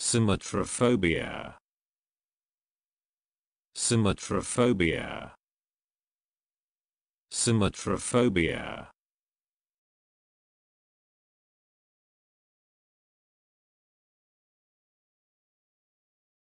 Symmetrophobia. Symmetrophobia. Symmetrophobia.